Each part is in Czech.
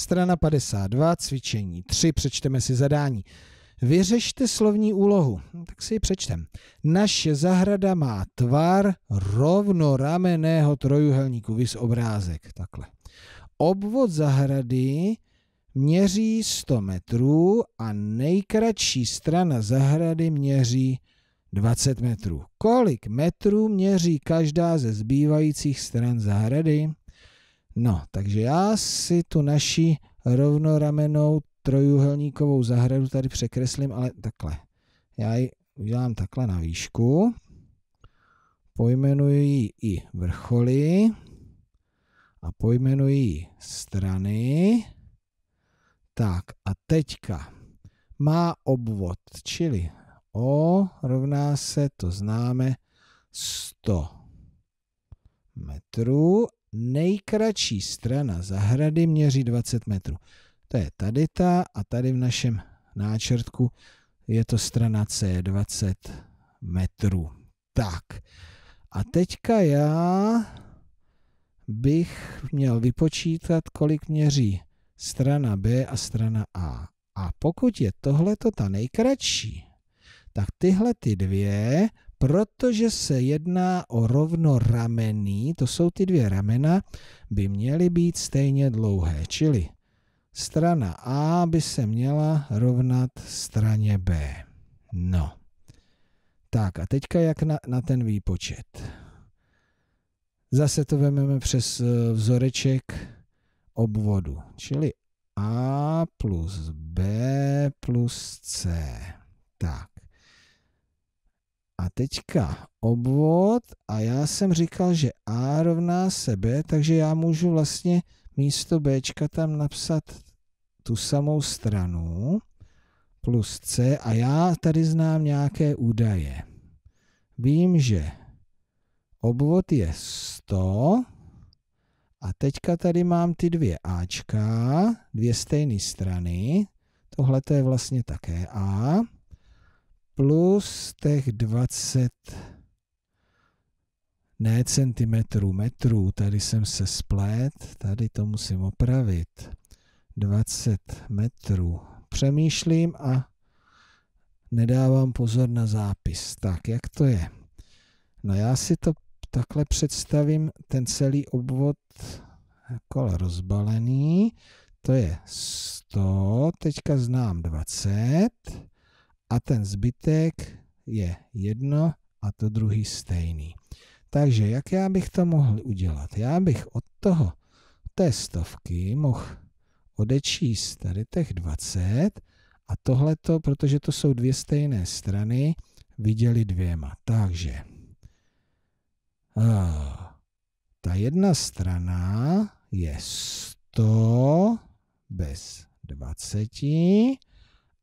Strana 52, cvičení 3, přečteme si zadání. Vyřešte slovní úlohu, no, tak si ji přečtem. Naše zahrada má tvar rovnorameného trojuhelníku, vys obrázek, takhle. Obvod zahrady měří 100 metrů a nejkratší strana zahrady měří 20 metrů. Kolik metrů měří každá ze zbývajících stran zahrady? No, takže já si tu naši rovnoramenou trojuhelníkovou zahradu tady překreslím, ale takhle. Já ji udělám takhle na výšku. Pojmenuji ji i vrcholy a pojmenuji ji strany. Tak a teďka má obvod, čili O rovná se, to známe, 100 metrů Nejkratší strana zahrady měří 20 metrů. To je tady ta a tady v našem náčrtku je to strana C 20 metrů. Tak a teďka já bych měl vypočítat, kolik měří strana B a strana A. A pokud je tohleto ta nejkratší, tak tyhle ty dvě protože se jedná o rovnoramený, to jsou ty dvě ramena, by měly být stejně dlouhé, čili strana A by se měla rovnat straně B. No. Tak a teďka jak na, na ten výpočet. Zase to vezmeme přes eh, vzoreček obvodu, čili A plus B plus C. Tak. A teďka obvod a já jsem říkal, že A rovná se B, takže já můžu vlastně místo B tam napsat tu samou stranu plus C a já tady znám nějaké údaje. Vím, že obvod je 100 a teďka tady mám ty dvě Ačka, dvě stejné strany, tohle je vlastně také A vzrostech 20 ne centimetrů, metrů, tady jsem se splet, tady to musím opravit. 20 metrů. Přemýšlím a nedávám pozor na zápis. Tak, jak to je? No já si to takhle představím, ten celý obvod jako rozbalený, to je 100, teďka znám 20, a ten zbytek je jedno a to druhý stejný. Takže jak já bych to mohl udělat? Já bych od toho té stovky mohl odečíst tady těch 20 a tohleto, protože to jsou dvě stejné strany, viděli dvěma. Takže ta jedna strana je 100 bez 20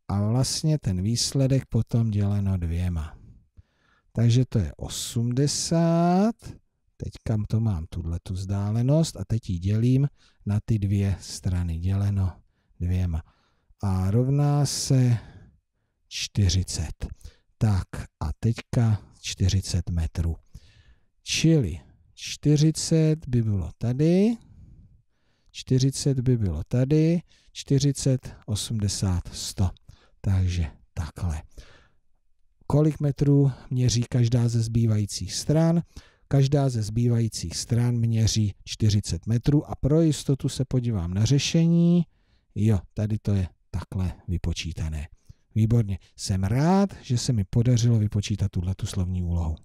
a vlastně ten výsledek potom děleno dvěma. Takže to je 80, teď kam to mám, tuhle tu vzdálenost a teď ji dělím na ty dvě strany, děleno dvěma. A rovná se 40. Tak a teďka 40 metrů. Čili 40 by bylo tady, 40 by bylo tady, 40, 80, 100. Takže takhle. Kolik metrů měří každá ze zbývajících stran? Každá ze zbývajících stran měří 40 metrů a pro jistotu se podívám na řešení. Jo, tady to je takhle vypočítané. Výborně. Jsem rád, že se mi podařilo vypočítat tuhle slovní úlohu.